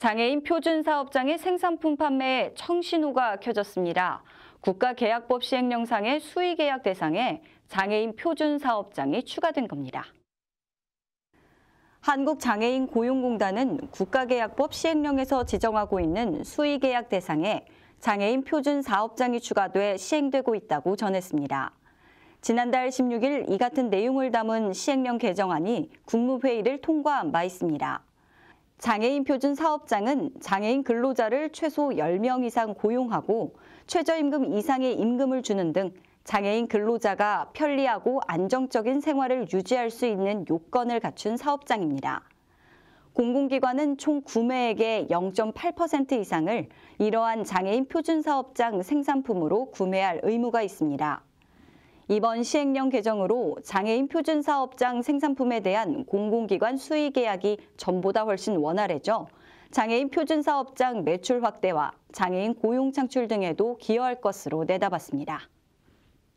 장애인 표준 사업장의 생산품 판매에 청신호가 켜졌습니다. 국가계약법 시행령상의 수의계약 대상에 장애인 표준 사업장이 추가된 겁니다. 한국장애인 고용공단은 국가계약법 시행령에서 지정하고 있는 수의계약 대상에 장애인 표준 사업장이 추가돼 시행되고 있다고 전했습니다. 지난달 16일 이 같은 내용을 담은 시행령 개정안이 국무회의를 통과한 바 있습니다. 장애인 표준 사업장은 장애인 근로자를 최소 10명 이상 고용하고 최저임금 이상의 임금을 주는 등 장애인 근로자가 편리하고 안정적인 생활을 유지할 수 있는 요건을 갖춘 사업장입니다. 공공기관은 총 구매액의 0.8% 이상을 이러한 장애인 표준사업장 생산품으로 구매할 의무가 있습니다. 이번 시행령 개정으로 장애인 표준 사업장 생산품에 대한 공공기관 수의 계약이 전보다 훨씬 원활해져 장애인 표준 사업장 매출 확대와 장애인 고용 창출 등에도 기여할 것으로 내다봤습니다.